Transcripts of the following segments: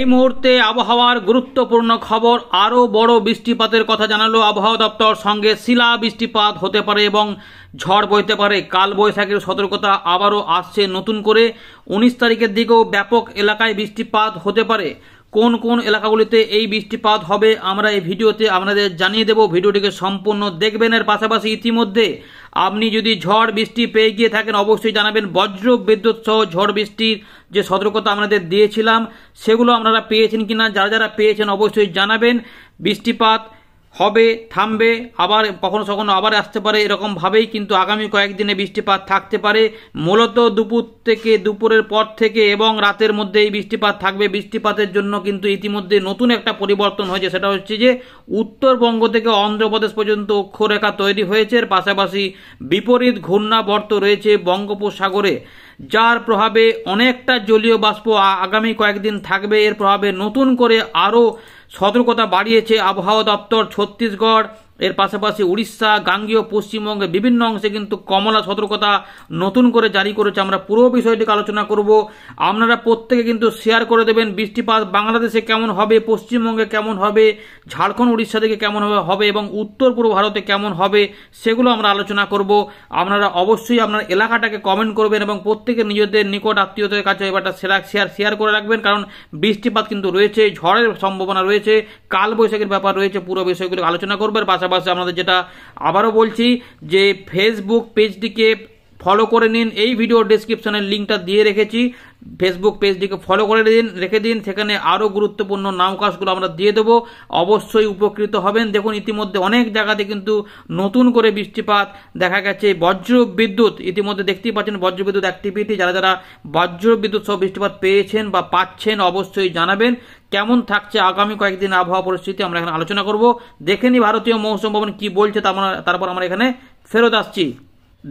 এই মুহূর্তে আবহাওয়ার গুরুত্বপূর্ণ খবর আরও বড় বৃষ্টিপাতের কথা জানালো আবহাওয়া দপ্তর সঙ্গে শিলা বৃষ্টিপাত হতে পারে এবং ঝড় বইতে পারে কাল বৈশাখের সতর্কতা আবারও আসছে নতুন করে উনিশ তারিখের দিকেও ব্যাপক এলাকায় বৃষ্টিপাত হতে পারে কোন কোন এলাকাগুলিতে এই বৃষ্টিপাত হবে আমরা এই ভিডিওতে আপনাদের জানিয়ে দেব ভিডিওটিকে সম্পূর্ণ দেখবেন এর পাশাপাশি ইতিমধ্যে আপনি যদি ঝড় বৃষ্টি পেয়ে গিয়ে থাকেন অবশ্যই জানাবেন বজ্র বিদ্যুৎ সহ ঝড় বৃষ্টির যে সতর্কতা আমাদের দিয়েছিলাম সেগুলো আপনারা পেয়েছেন কিনা যারা যারা পেয়েছেন অবশ্যই জানাবেন বৃষ্টিপাত হবে থামবে আবার কখনো কখনো আবার আসতে পারে এরকমভাবেই কিন্তু আগামী কয়েকদিনে বৃষ্টিপাত থাকতে পারে মূলত দুপুর থেকে দুপুরের পর থেকে এবং রাতের মধ্যে এই বৃষ্টিপাত থাকবে বৃষ্টিপাতের জন্য কিন্তু ইতিমধ্যে নতুন একটা পরিবর্তন হয়েছে সেটা হচ্ছে যে উত্তরবঙ্গ থেকে অন্ধ্রপ্রদেশ পর্যন্ত অক্ষরেখা তৈরি হয়েছে এর পাশাপাশি বিপরীত ঘূর্ণাবর্ত রয়েছে বঙ্গোপসাগরে যার প্রভাবে অনেকটা জলীয় বাষ্প আগামী কয়েকদিন থাকবে এর প্রভাবে নতুন করে আরও সতর্কতা বাড়িয়েছে আবহাওয়া দপ্তর ছত্তিশগড় এর পাশাপাশি উড়িষ্যা গাঙ্গীয় পশ্চিমবঙ্গে বিভিন্ন অংশে কিন্তু কমলা সতর্কতা নতুন করে জারি করেছে আমরা পুরো বিষয়টিকে আলোচনা করব আপনারা প্রত্যেকে কিন্তু শেয়ার করে দেবেন বৃষ্টিপাত বাংলাদেশে কেমন হবে পশ্চিমবঙ্গে কেমন হবে ঝাড়খণ্ড উড়িষ্যা থেকে কেমন হবে এবং উত্তর পূর্ব ভারতে কেমন হবে সেগুলো আমরা আলোচনা করব আপনারা অবশ্যই আপনার এলাকাটাকে কমেন্ট করবেন এবং প্রত্যেকে নিজেদের নিকট আত্মীয়দের কাছে এবারটা সেরা শেয়ার শেয়ার করে রাখবেন কারণ বৃষ্টিপাত কিন্তু রয়েছে ঝড়ের সম্ভাবনা রয়েছে কালবৈশাখীর ব্যাপার রয়েছে পুরো বিষয়গুলো আলোচনা করবেন পাশাপাশি পাশাপাশি আপনাদের যেটা আবারও বলছি যে ফেসবুক পেজটিকে ফলো করে নিন এই ভিডিও ডিসক্রিপশনের লিঙ্কটা দিয়ে রেখেছি ফেসবুক পেজটিকে ফলো করে দিন রেখে দিন সেখানে আরও গুরুত্বপূর্ণ কাজগুলো আমরা দিয়ে দেবো অবশ্যই উপকৃত হবেন দেখুন ইতিমধ্যে অনেক জায়গাতে কিন্তু নতুন করে বৃষ্টিপাত দেখা গেছে বজ্র বিদ্যুৎ ইতিমধ্যে দেখতেই পাচ্ছেন বজ্র বিদ্যুৎ অ্যাক্টিভিটি যারা যারা বজ্র বিদ্যুৎ সহ বৃষ্টিপাত পেয়েছেন বা পাচ্ছেন অবশ্যই জানাবেন কেমন থাকছে আগামী কয়েকদিন আবহাওয়া পরিস্থিতি আমরা এখানে আলোচনা করব দেখেনি ভারতীয় মৌসুম ভবন কী বলছে মানে- তারপর আমরা এখানে ফেরত আসছি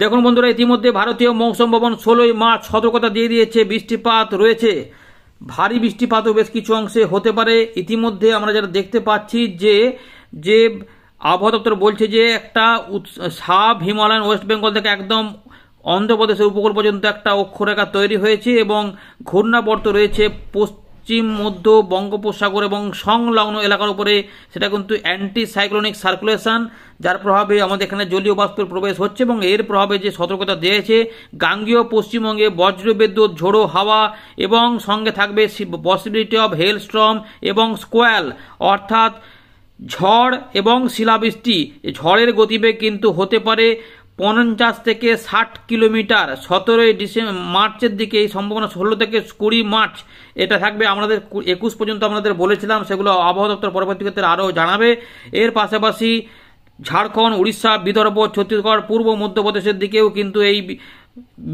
দেখুন বন্ধুরা ইতিমধ্যে ভারতীয় মৌসুম ভবন ষোলোই মার্চ সতর্কতা দিয়ে দিয়েছে বৃষ্টিপাত রয়েছে ভারী বৃষ্টিপাতও বেশ কিছু অংশে হতে পারে ইতিমধ্যে আমরা যারা দেখতে পাচ্ছি যে যে আবহাওয়া দপ্তর বলছে যে একটা সাব হিমালয়ান ওয়েস্ট বেঙ্গল থেকে একদম অন্ধ্রপ্রদেশের উপকূল পর্যন্ত একটা অক্ষরেখা তৈরি হয়েছে এবং ঘূর্ণাবর্ত রয়েছে পশ্চিম পশ্চিম মধ্য বঙ্গোপসাগর এবং সংলগ্ন এলাকার উপরে সেটা কিন্তু অ্যান্টি সাইক্লোনিক সার্কুলেশন যার প্রভাবে আমাদের এখানে জলীয় বাষ্পের প্রবেশ হচ্ছে এবং এর প্রভাবে যে সতর্কতা দিয়েছে গাঙ্গীয় পশ্চিমবঙ্গে বজ্রবিদ্যুৎ ঝোড়ো হাওয়া এবং সঙ্গে থাকবে পসিবিলিটি অব হেল স্ট্রম এবং স্কোয়াল অর্থাৎ ঝড় এবং শিলাবৃষ্টি ঝড়ের গতিবেগ কিন্তু হতে পারে পঞ্চাশ থেকে ষাট কিলোমিটার সতেরোই ডিসেম্বর মার্চের দিকে এই সম্ভাবনা ষোলো থেকে কুড়ি মার্চ এটা থাকবে আমাদের একুশ পর্যন্ত আমাদের বলেছিলাম সেগুলো আবহাওয়া দপ্তর পরবর্তী ক্ষেত্রে আরও জানাবে এর পাশাপাশি ঝাড়খণ্ড উড়িষ্যা বিদর্ভ ছত্তিশগড় পূর্ব মধ্যপ্রদেশের দিকেও কিন্তু এই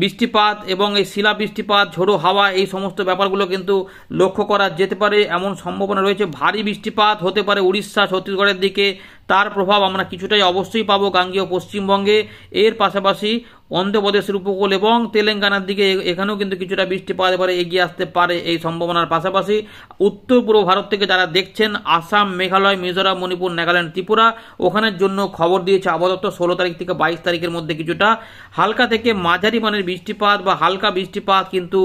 বৃষ্টিপাত এবং এই শিলা বৃষ্টিপাত ঝোড়ো হাওয়া এই সমস্ত ব্যাপারগুলো কিন্তু লক্ষ্য করা যেতে পারে এমন সম্ভাবনা রয়েছে ভারী বৃষ্টিপাত হতে পারে উড়িষ্যা ছত্তিশগড়ের দিকে তার প্রভাব আমরা কিছুটাই অবশ্যই পাবো গাঙ্গীয় পশ্চিমবঙ্গে এর পাশাপাশি অন্ধ্রপ্রদেশের উপকূল এবং তেলেঙ্গানার দিকে এখানেও কিন্তু কিছুটা বৃষ্টি পাওয়া পারে এগিয়ে আসতে পারে এই সম্ভাবনার পাশাপাশি উত্তর পূর্ব ভারত থেকে যারা দেখছেন আসাম মেঘালয় মিজোরাম মণিপুর নাগাল্যান্ড ত্রিপুরা ওখানের জন্য খবর দিয়েছে আপাতত ষোলো তারিখ থেকে বাইশ তারিখের মধ্যে কিছুটা হালকা থেকে মাঝারি মানের বৃষ্টিপাত বা হালকা বৃষ্টিপাত কিন্তু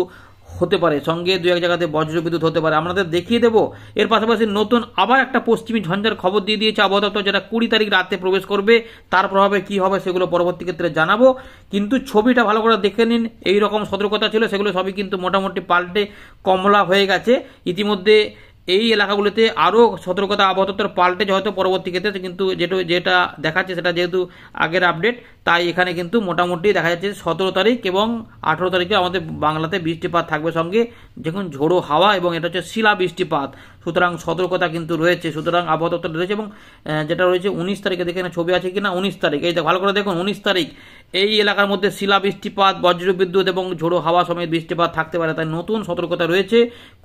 হতে পারে সঙ্গে দু এক জায়গাতে বজ্রবিদ্যুৎ হতে পারে আপনাদের দেখিয়ে দেবো এর পাশাপাশি নতুন আবার একটা পশ্চিমী ঝঞ্ঝার খবর দিয়ে দিয়েছে আবহাওয়া দপ্তর যেটা কুড়ি তারিখ রাতে প্রবেশ করবে তার প্রভাবে কি হবে সেগুলো পরবর্তী ক্ষেত্রে জানাবো কিন্তু ছবিটা ভালো করে দেখে নিন এই রকম সতর্কতা ছিল সেগুলো সবই কিন্তু মোটামুটি পাল্টে কমলা হয়ে গেছে ইতিমধ্যে এই এলাকাগুলিতে আরও সতর্কতা আবহাওয়া পাল্টে হয়তো পরবর্তী ক্ষেত্রে কিন্তু যেটা যেটা দেখাচ্ছে সেটা যেহেতু আগের আপডেট তাই এখানে কিন্তু মোটামুটি দেখা যাচ্ছে সতেরো তারিখ এবং আঠেরো তারিখে আমাদের বাংলাতে বৃষ্টিপাত থাকবে সঙ্গে যখন ঝোড়ো হাওয়া এবং এটা হচ্ছে শিলা বৃষ্টিপাত সুতরাং সতর্কতা কিন্তু রয়েছে সুতরাং আবহাওয়া রয়েছে এবং যেটা রয়েছে উনিশ তারিখে দেখে ছবি আছে কিনা উনিশ তারিখ এই ভালো করে দেখুন উনিশ তারিখ এই এলাকার মধ্যে শিলা বৃষ্টিপাত বজ্রবিদ্যুৎ এবং ঝোড়ো হাওয়া সমেত বৃষ্টিপাত থাকতে পারে তাই নতুন সতর্কতা রয়েছে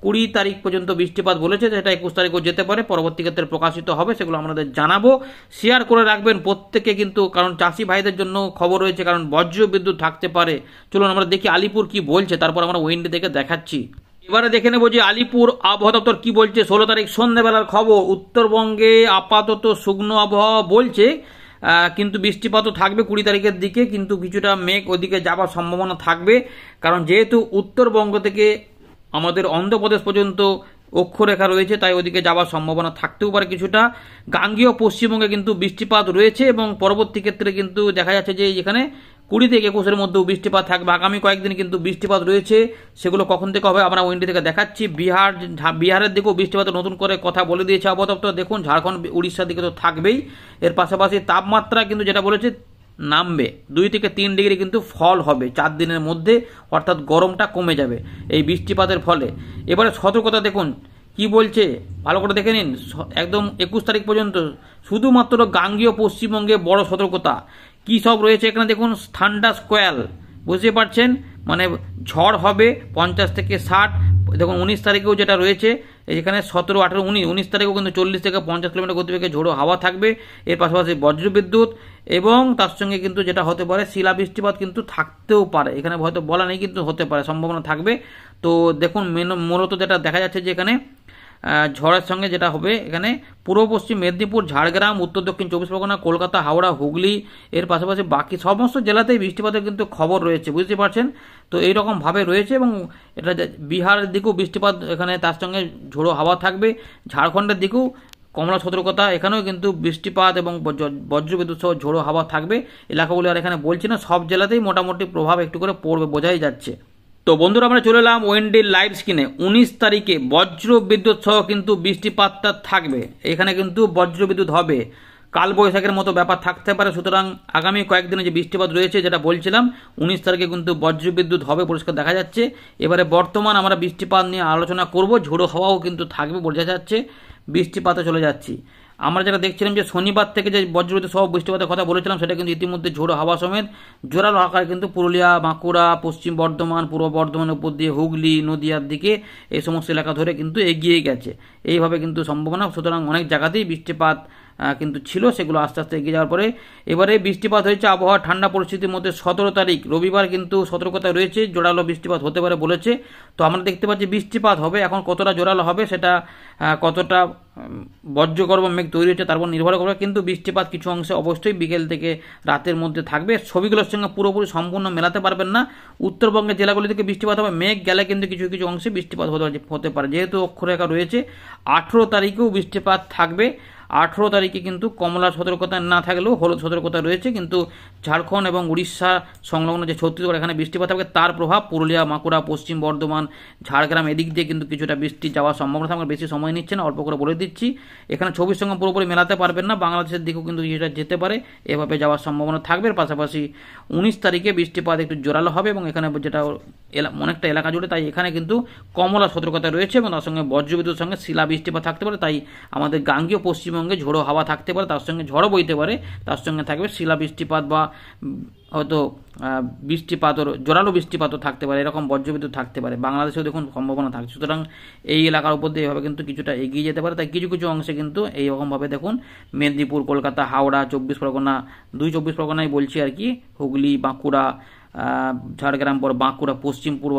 কুড়ি তারিখ পর্যন্ত বৃষ্টিপাত বলেছে সেটা একুশ তারিখও যেতে পারে পরবর্তী ক্ষেত্রে প্রকাশিত হবে সেগুলো আমাদের জানাবো শেয়ার করে রাখবেন প্রত্যেকে কিন্তু কারণ চাষি ভাইদের জন্য খবর রয়েছে কারণ বজ্রবিদ্যুৎ থাকতে পারে চলুন আমরা দেখি আলিপুর কি বলছে তারপর আমরা উইন্ডে থেকে দেখাচ্ছি এবারে দেখে নেব যে আলিপুর আবহাওয়া দপ্তর কি বলছে ষোলো তারিখ সন্ধ্যেবেলার খবর উত্তরবঙ্গে আপাতত শুকনো আবহাওয়া বলছে কিন্তু বৃষ্টিপাতও থাকবে কুড়ি তারিখের দিকে কিন্তু কিছুটা মেঘ ওদিকে যাওয়ার সম্ভাবনা থাকবে কারণ যেহেতু উত্তরবঙ্গ থেকে আমাদের অন্ধ্রপ্রদেশ পর্যন্ত অক্ষরেখা রয়েছে তাই ওদিকে যাওয়ার সম্ভাবনা থাকতেও পারে কিছুটা গাঙ্গীয় পশ্চিমবঙ্গে কিন্তু বৃষ্টিপাত রয়েছে এবং পরবর্তী ক্ষেত্রে কিন্তু দেখা যাচ্ছে যে এখানে কুড়ি থেকে একুশের মধ্যেও বৃষ্টিপাত থাকবে আগামী কয়েকদিন কিন্তু বৃষ্টিপাত রয়েছে সেগুলো কখন থেকে হবে আমরা উইন্ডি থেকে দেখাচ্ছি বিহার বিহারের দিকেও বৃষ্টিপাত নতুন করে কথা বলে দিয়েছে অবদপ্তর দেখুন ঝাড়খণ্ড উড়িষ্যার দিকে তো থাকবেই এর পাশাপাশি তাপমাত্রা কিন্তু যেটা বলেছে নামবে দুই থেকে তিন ডিগ্রি কিন্তু ফল হবে চার দিনের মধ্যে অর্থাৎ গরমটা কমে যাবে এই বৃষ্টিপাতের ফলে এবারে সতর্কতা দেখুন কি বলছে ভালো করে দেখে নিন একদম একুশ তারিখ পর্যন্ত শুধুমাত্র গাঙ্গীয় পশ্চিমবঙ্গে বড় সতর্কতা কি সব রয়েছে এখানে দেখুন থান্ডা স্কোয়াল বুঝতে পারছেন মানে ঝড় হবে পঞ্চাশ থেকে ষাট দেখুন উনিশ তারিখেও যেটা রয়েছে এখানে সতেরো আঠেরো উনিশ উনিশ তারিখেও কিন্তু চল্লিশ থেকে পঞ্চাশ কিলোমিটার গতিবেগে ঝোড়ো হাওয়া থাকবে এর পাশাপাশি বজ্রবিদ্যুৎ এবং তার সঙ্গে কিন্তু যেটা হতে পারে শিলা বৃষ্টিপাত কিন্তু থাকতেও পারে এখানে হয়তো বলা নেই কিন্তু হতে পারে সম্ভাবনা থাকবে তো দেখুন মেন মূলত যেটা দেখা যাচ্ছে যে এখানে ঝড়ের সঙ্গে যেটা হবে এখানে পূর্ব পশ্চিম মেদিনীপুর ঝাড়গ্রাম উত্তর দক্ষিণ চব্বিশ পরগনা কলকাতা হাওড়া হুগলি এর পাশাপাশি বাকি সমস্ত জেলাতেই বৃষ্টিপাতের কিন্তু খবর রয়েছে বুঝতে পারছেন তো এই রয়েছে এবং এটা বিহারের দিকেও বৃষ্টিপাত এখানে তার সঙ্গে ঝোড়ো হাওয়া থাকবে ঝাড়খণ্ডের দিকেও কমলা সতর্কতা এখানেও কিন্তু বৃষ্টিপাত এবং বজ্রবিদ্যুৎ সহ ঝোড়ো হাওয়া থাকবে এলাকাগুলি আর এখানে বলছি না সব জেলাতেই মোটামুটি প্রভাব একটু করে পড়বে বোঝাই যাচ্ছে তো বন্ধুরা আমরা চলে এলাম ওয়েন্ডির লাইভ স্ক্রিনে উনিশ তারিখে বজ্র বিদ্যুৎ সহ কিন্তু বৃষ্টিপাতটা থাকবে এখানে কিন্তু বজ্র বিদ্যুৎ হবে কালবৈশাখের মতো ব্যাপার থাকতে পারে সুতরাং আগামী কয়েকদিনে যে বৃষ্টিপাত রয়েছে যেটা বলছিলাম উনিশ তারিখে কিন্তু বজ্র বিদ্যুৎ হবে পরিষ্কার দেখা যাচ্ছে এবারে বর্তমান আমরা বৃষ্টিপাত নিয়ে আলোচনা করব ঝোড়ো হওয়াও কিন্তু থাকবে বোঝা যাচ্ছে বৃষ্টিপাতে চলে যাচ্ছি আমরা যেটা দেখছিলাম যে শনিবার থেকে যে বজ্রপাতে সহ বৃষ্টিপাতের কথা বলেছিলাম সেটা কিন্তু ইতিমধ্যে ঝোড়ো হাওয়া সমেত জোরালো আকার কিন্তু পুরুলিয়া বাঁকুড়া পশ্চিম বর্ধমান পূর্ব বর্ধমানের উপর দিয়ে হুগলি নদিয়ার দিকে এই সমস্ত এলাকা ধরে কিন্তু এগিয়ে গেছে এইভাবে কিন্তু সম্ভাবনা সুতরাং অনেক জায়গাতেই বৃষ্টিপাত কিন্তু ছিল সেগুলো আস্তে আস্তে এগিয়ে যাওয়ার পরে এবারে বৃষ্টিপাত হয়েছে আবহাওয়া ঠান্ডা পরিস্থিতির মধ্যে সতেরো তারিখ রবিবার কিন্তু সতর্কতা রয়েছে জোরালো বৃষ্টিপাত হতে পারে বলেছে তো আমরা দেখতে পাচ্ছি বৃষ্টিপাত হবে এখন কতটা জোরালো হবে সেটা কতটা বর্জ্যকর্ম মেঘ তৈরি হচ্ছে তারপর নির্ভর করবে কিন্তু বৃষ্টিপাত কিছু অংশে অবশ্যই বিকেল থেকে রাতের মধ্যে থাকবে ছবিগুলোর সঙ্গে পুরোপুরি সম্পূর্ণ মেলাতে পারবেন না উত্তরবঙ্গের জেলাগুলি থেকে বৃষ্টিপাত হবে মেঘ গেলে কিন্তু কিছু কিছু অংশে বৃষ্টিপাত হতে হতে পারে যেহেতু অক্ষরেখা রয়েছে আঠেরো তারিখেও বৃষ্টিপাত থাকবে আঠেরো তারিখে কিন্তু কমলা সতর্কতা না থাকলেও হলুদ সতর্কতা রয়েছে কিন্তু ঝাড়খণ্ড এবং উড়িষ্যা সংলগ্ন যে ছত্তিশগড় এখানে বৃষ্টিপাত থাকবে তার প্রভাব পুরুলিয়া মাকুড়া পশ্চিম বর্ধমান ঝাড়গ্রাম এদিক দিয়ে কিন্তু কিছুটা বৃষ্টি যাওয়ার সম্ভাবনা থাকবে বেশি সময় নিচ্ছে না অল্প করে বলে দিচ্ছি এখানে ছবির সঙ্গে পুরোপুরি মেলাতে পারবেন না বাংলাদেশের দিকেও কিন্তু এটা যেতে পারে এভাবে যাওয়ার সম্ভাবনা থাকবে পাশাপাশি উনিশ তারিখে বৃষ্টিপাত একটু জোরালো হবে এবং এখানে যেটা অনেকটা এলাকা জুড়ে তাই এখানে কিন্তু কমলা সতর্কতা রয়েছে এবং তার সঙ্গে বজ্রবিদ্যুৎ সঙ্গে শিলা বৃষ্টিপাত থাকতে পারে তাই আমাদের গাঙ্গীয় পশ্চিমবঙ্গে ঝোড়ো হাওয়া থাকতে পারে তার সঙ্গে ঝড়ও বইতে পারে তার সঙ্গে থাকবে শিলা বৃষ্টিপাত বা হয়তো বৃষ্টিপাতও জোরালো বৃষ্টিপাতও থাকতে পারে এরকম বর্জ্যবিদ্যুৎ থাকতে পারে বাংলাদেশেও দেখুন সম্ভাবনা থাকছে সুতরাং এই এলাকার উপর দিয়ে এভাবে কিন্তু কিছুটা এগিয়ে যেতে পারে তাই কিছু কিছু অংশে কিন্তু এইরকমভাবে দেখুন মেদিনীপুর কলকাতা হাওড়া চব্বিশ পরগনা দুই চব্বিশ পরগনায় বলছি আর কি হুগলি বাঁকুড়া ঝাড়গ্রাম পর বাঁকুড়া পশ্চিম পূর্ব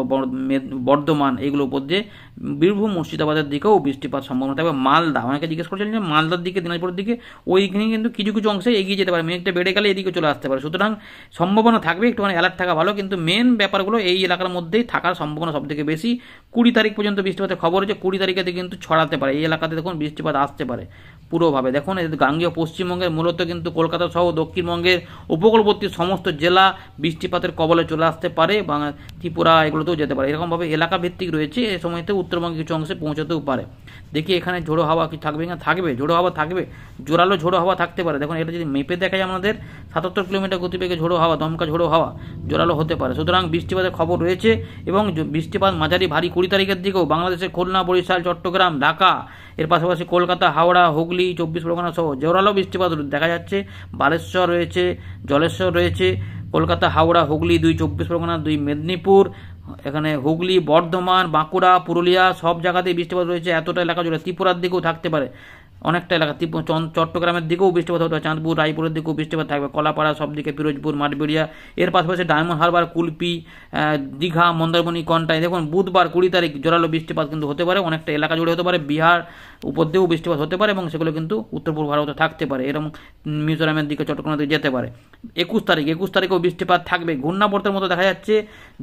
বর্ধমান এগুলোর উপর দিয়ে বীরভূম মুর্শিদাবাদের দিকেও বৃষ্টিপাত সম্ভাবনা থাকবে মালদা অনেকে জিজ্ঞেস করছিলেন যে মালদার দিকে দিনাজপুরের দিকে ওইখানে কিন্তু কিছু কিছু অংশে এগিয়ে যেতে পারে মেঘটা বেড়ে গেলে এদিকে চলে আসতে পারে সুতরাং সম্ভাবনা থাকবে একটুখানি অ্যালার্ট থাকা ভালো কিন্তু মেন ব্যাপারগুলো এই এলাকার মধ্যেই থাকার সম্ভাবনা সবথেকে বেশি কুড়ি তারিখ পর্যন্ত বৃষ্টিপাতের খবর হচ্ছে কুড়ি তারিখেতে কিন্তু ছড়াতে পারে এই এলাকাতে দেখুন বৃষ্টিপাত আসতে পারে পুরোভাবে দেখুন গাঙ্গীয় পশ্চিমবঙ্গের মূলত কিন্তু কলকাতা সহ দক্ষিণবঙ্গের উপকূলবর্তী সমস্ত জেলা বৃষ্টিপাতের কবলে চলে আসতে পারে বা ত্রিপুরা এগুলোতেও যেতে পারে এরকমভাবে এলাকা ভিত্তিক রয়েছে এ সময়তে উত্তরবঙ্গে কিছু অংশে পৌঁছতেও পারে দেখি এখানে ঝোড়ো হাওয়া কি থাকবে না থাকবে ঝোড়ো হাওয়া থাকবে জোরালো ঝোড়ো হাওয়া থাকতে পারে দেখুন এটা যদি মেপে দেখা যায় আমাদের সাতাত্তর কিলোমিটার গতিবেগে ঝোড়ো হাওয়া দমকা ঝোড়ো হাওয়া জোরালো হতে পারে সুতরাং বৃষ্টিপাতের খবর রয়েছে এবং বৃষ্টিপাত মাঝারি ভারী কুড়ি তারিখের দিকেও বাংলাদেশের খুলনা বরিশাল চট্টগ্রাম ঢাকা এর পাশাপাশি কলকাতা হাওড়া হুগলি চব্বিশ পরগনা সহ জোরালো বৃষ্টিপাত দেখা যাচ্ছে বালেশ্বর রয়েছে জলেশ্বর রয়েছে কলকাতা হাওড়া হুগলি দুই চব্বিশ পরগনা দুই মেদিনীপুর এখানে হুগলি বর্ধমান বাঁকুড়া পুরুলিয়া সব জায়গাতেই বৃষ্টিপাত রয়েছে এতটা এলাকা জুড়ে ত্রিপুরার দিকেও থাকতে পারে অনেকটা এলাকা চট্টগ্রামের দিকেও বৃষ্টিপাত হতে পারে চাঁদপুর রায়পুরের দিকেও বৃষ্টিপাত থাকবে কলাপাড়া সব দিকে ফিরোজপুর মাঠবেড়িয়া এর পাশাপাশি ডায়মন্ড হারবার কুলপি দীঘা মন্দারমণি কন্টাই দেখুন বুধবার কুড়ি তারিখ জোরালো বৃষ্টিপাত কিন্তু হতে পারে অনেকটা এলাকা জুড়ে হতে পারে বিহার উপর দিয়েও বৃষ্টিপাত হতে পারে এবং সেগুলো কিন্তু উত্তর পূর্ব ভারতে থাকতে পারে এরকম মিজোরামের দিকে চট্টগ্রামের দিকে যেতে পারে একুশ তারিখ একুশ তারিখেও বৃষ্টিপাত থাকবে ঘূর্ণাবর্তের মতো দেখা যাচ্ছে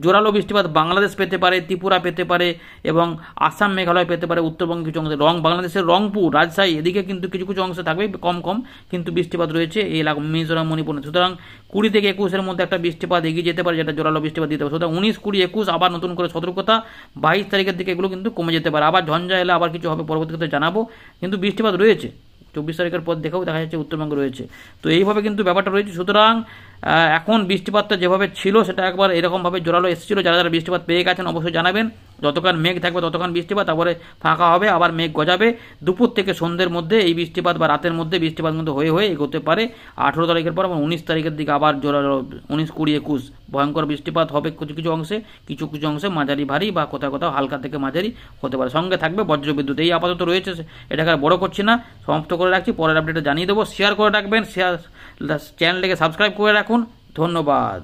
জোরালো বৃষ্টিপাত বাংলাদেশ পেতে পারে ত্রিপুরা পেতে পারে এবং আসাম মেঘালয় পেতে পারে উত্তরবঙ্গে কিছু অংশে রং বাংলাদেশের রংপুর রাজশাহী এদিকে কিন্তু কিছু কিছু অংশ থাকবে কম কম কিন্তু বৃষ্টিপাত রয়েছে এই এলাকা মিজোরাম মণিপুর সুতরাং কুড়ি থেকে একুশের মধ্যে একটা বৃষ্টিপাত এগিয়ে যেতে পারে যেটা জোরালো বৃষ্টিপাত দিতে পারে সুতরাং উনিশ কুড়ি একুশ আবার নতুন করে সতর্কতা বাইশ তারিখের দিকে এগুলো কিন্তু কমে যেতে পারে আবার ঝঞ্ঝা এলে আবার কিছু হবে পরবর্তীতে জানাবো কিন্তু বৃষ্টিপাত রয়েছে চব্বিশ তারিখের পর দেখেও দেখা যাচ্ছে উত্তরবঙ্গ রয়েছে তো এইভাবে কিন্তু ব্যাপারটা রয়েছে সুতরাং এখন বৃষ্টিপাতটা যেভাবে ছিল সেটা একবার এরকমভাবে জোরালো এসেছিল যারা যারা বৃষ্টিপাত পেয়ে গেছেন অবশ্যই জানাবেন যতক্ষণ মেঘ থাকবে ততক্ষণ বৃষ্টিপাত তারপরে ফাঁকা হবে আবার মেঘ গজাবে দুপুর থেকে সন্ধ্যের মধ্যে এই বৃষ্টিপাত বা রাতের মধ্যে বৃষ্টিপাত কিন্তু হয়ে হয়ে এগোতে পারে আঠেরো তারিখের পর আবার উনিশ তারিখের দিকে আবার জোরালো উনিশ কুড়ি একুশ ভয়ঙ্কর বৃষ্টিপাত হবে কিছু কিছু অংশে কিছু কিছু অংশে মাঝারি ভারী বা কোথাও কোথাও হালকা থেকে মাঝারি হতে পারে সঙ্গে থাকবে বজ্রবিদ্যুৎ এই আপাতত রয়েছে এটাকে বড় করছি না সমাপ্ত করে রাখছি পরের আপডেটটা জানিয়ে দেবো শেয়ার করে রাখবেন শেয়ার চ্যানেলটাকে সাবস্ক্রাইব করে রাখুন থাকুন ধন্যবাদ